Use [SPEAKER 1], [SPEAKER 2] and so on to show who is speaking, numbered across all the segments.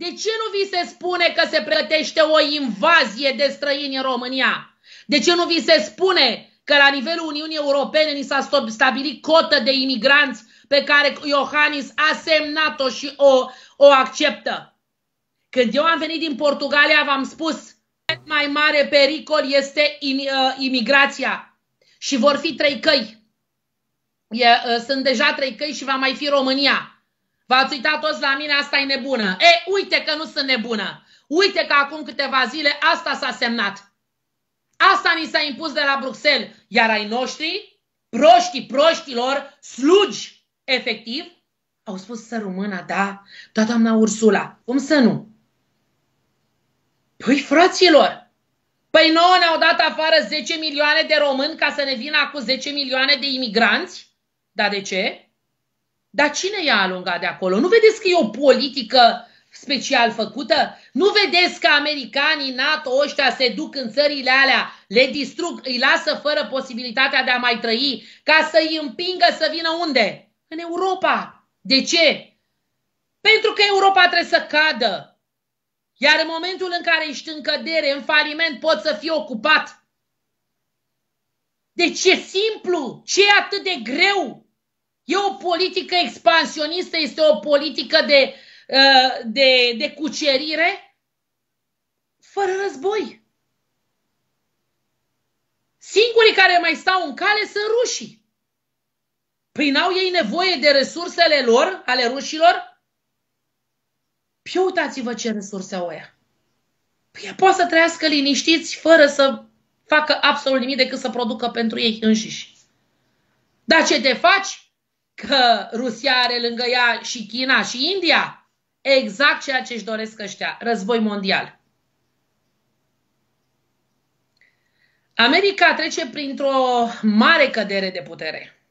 [SPEAKER 1] De ce nu vi se spune că se pregătește o invazie de străini în România? De ce nu vi se spune că la nivelul Uniunii Europene ni s-a stabilit cotă de imigranți pe care Iohannis a semnat-o și o, o acceptă? Când eu am venit din Portugalia, v-am spus, cel mai mare pericol este uh, imigrația și vor fi trei căi. E, uh, sunt deja trei căi și va mai fi România. V-ați uitat toți la mine, asta e nebună. E, uite că nu sunt nebună. Uite că acum câteva zile asta s-a semnat. Asta ni s-a impus de la Bruxelles. Iar ai noștri, proștii proștilor, slugi, efectiv, au spus să rămână, da, da, doamna Ursula, cum să nu? Păi, fraților, păi nouă ne-au dat afară 10 milioane de români ca să ne vină acum 10 milioane de imigranți? Dar de ce? Dar cine i-a alungat de acolo? Nu vedeți că e o politică special făcută? Nu vedeți că americanii NATO ăștia se duc în țările alea, le distrug, îi lasă fără posibilitatea de a mai trăi, ca să îi împingă să vină unde? În Europa. De ce? Pentru că Europa trebuie să cadă. Iar în momentul în care ești în cădere, în faliment, poți să fii ocupat. De deci ce simplu. Ce e atât de greu? E o politică expansionistă, este o politică de, uh, de, de cucerire fără război. Singurii care mai stau în cale sunt rușii. Păi n-au ei nevoie de resursele lor, ale rușilor? Păi uitați-vă ce resurse au păi ea. Păi poate să trăiască liniștiți fără să facă absolut nimic decât să producă pentru ei înșiși. Dar ce te faci? că Rusia are lângă ea și China și India? Exact ceea ce își doresc ăștia, război mondial. America trece printr-o mare cădere de putere.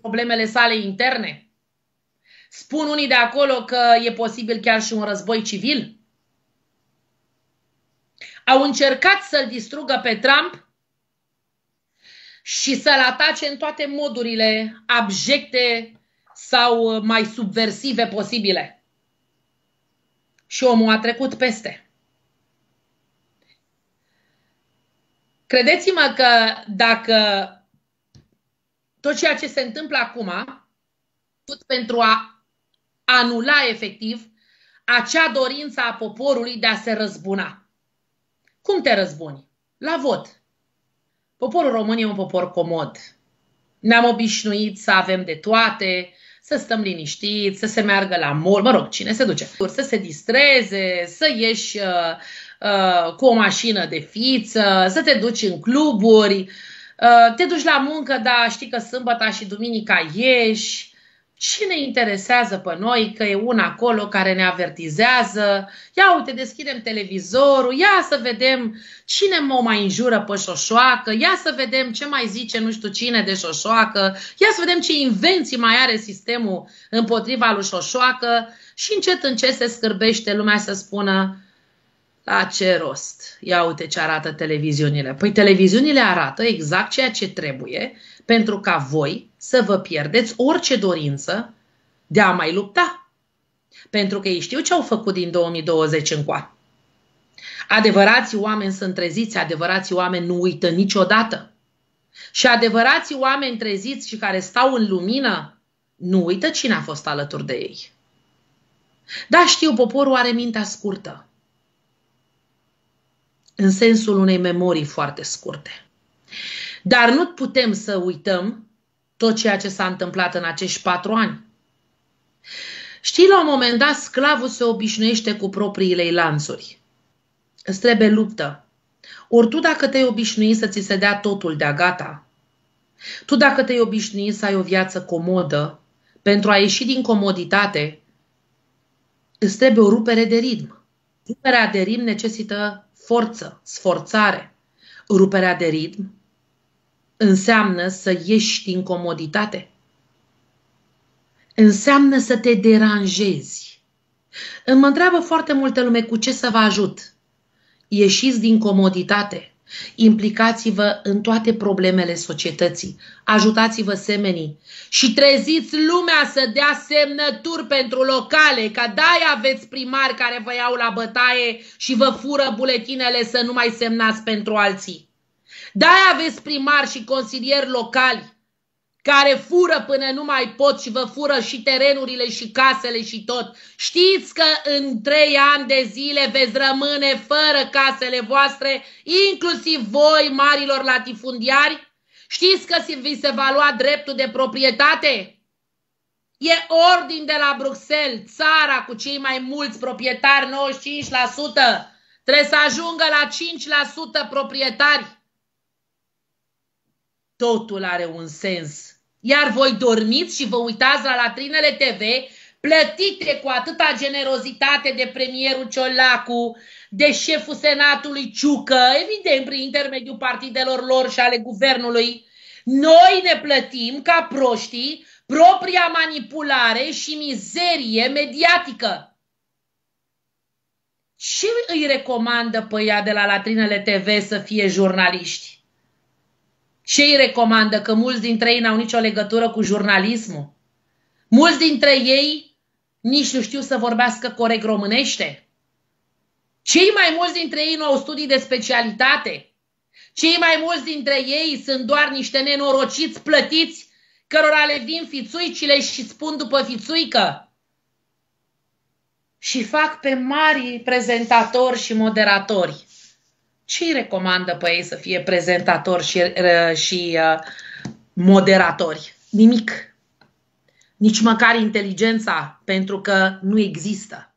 [SPEAKER 1] Problemele sale interne. Spun unii de acolo că e posibil chiar și un război civil. Au încercat să-l distrugă pe Trump și să-l atace în toate modurile abjecte sau uh, mai subversive posibile. Și omul a trecut peste. Credeți-mă că dacă tot ceea ce se întâmplă acum, tot pentru a anula efectiv acea dorință a poporului de a se răzbuna. Cum te răzbuni? La vot. Poporul român e un popor comod. Ne-am obișnuit să avem de toate, să stăm liniștiți, să se meargă la mor, mă rog, cine se duce, să se distreze, să ieși uh, uh, cu o mașină de fiță, să te duci în cluburi, uh, te duci la muncă, dar știi că sâmbăta și duminica ieși, ce ne interesează pe noi că e una acolo care ne avertizează, ia uite, deschidem televizorul, ia să vedem cine mă mai înjură pe șoșoacă, ia să vedem ce mai zice nu știu cine de șoșoacă, ia să vedem ce invenții mai are sistemul împotriva lui șoșoacă și încet încet se scârbește lumea să spună a, ce rost, ia uite ce arată televiziunile. Păi televiziunile arată exact ceea ce trebuie pentru ca voi să vă pierdeți orice dorință de a mai lupta. Pentru că ei știu ce au făcut din 2020 încoa. Adevărații oameni sunt treziți, adevărații oameni nu uită niciodată. Și adevărații oameni treziți și care stau în lumină, nu uită cine a fost alături de ei. Da, știu, poporul are mintea scurtă în sensul unei memorii foarte scurte. Dar nu putem să uităm tot ceea ce s-a întâmplat în acești patru ani. Știi, la un moment dat, sclavul se obișnuiește cu propriile lanțuri. Îți trebuie luptă. Ori tu dacă te-ai obișnuit să ți se dea totul de-a gata, tu dacă te-ai obișnuit să ai o viață comodă, pentru a ieși din comoditate, îți trebuie o rupere de ritm. Ruperea de ritm necesită forță, sforțare. Ruperea de ritm înseamnă să ieși din comoditate. Înseamnă să te deranjezi. Îmi întreabă foarte multe lume cu ce să vă ajut. Ieșiți din comoditate. Implicați-vă în toate problemele societății, ajutați-vă semenii și treziți lumea să dea semnături pentru locale, că da, aveți primari care vă iau la bătaie și vă fură buletinele să nu mai semnați pentru alții. Da, aveți primari și consilieri locali care fură până nu mai pot și vă fură și terenurile și casele și tot. Știți că în trei ani de zile veți rămâne fără casele voastre, inclusiv voi, marilor latifundiari? Știți că vi se va lua dreptul de proprietate? E ordin de la Bruxelles, țara cu cei mai mulți proprietari, 95%, trebuie să ajungă la 5% proprietari. Totul are un sens. Iar voi dormiți și vă uitați la latrinele TV plătite cu atâta generozitate de premierul Ciolacu, de șeful senatului Ciucă, evident prin intermediul partidelor lor și ale guvernului, noi ne plătim ca proștii propria manipulare și mizerie mediatică. Ce îi recomandă pe ea de la latrinele TV să fie jurnaliști? Ce îi recomandă că mulți dintre ei n-au nicio legătură cu jurnalismul. Mulți dintre ei nici nu știu să vorbească corect românește. Cei mai mulți dintre ei nu au studii de specialitate. Cei mai mulți dintre ei sunt doar niște nenorociți plătiți cărora le vin fițuicile și spun după fițuică. Și fac pe mari prezentatori și moderatori ce îi recomandă pe ei să fie prezentatori și, uh, și uh, moderatori. Nimic. Nici măcar inteligența, pentru că nu există.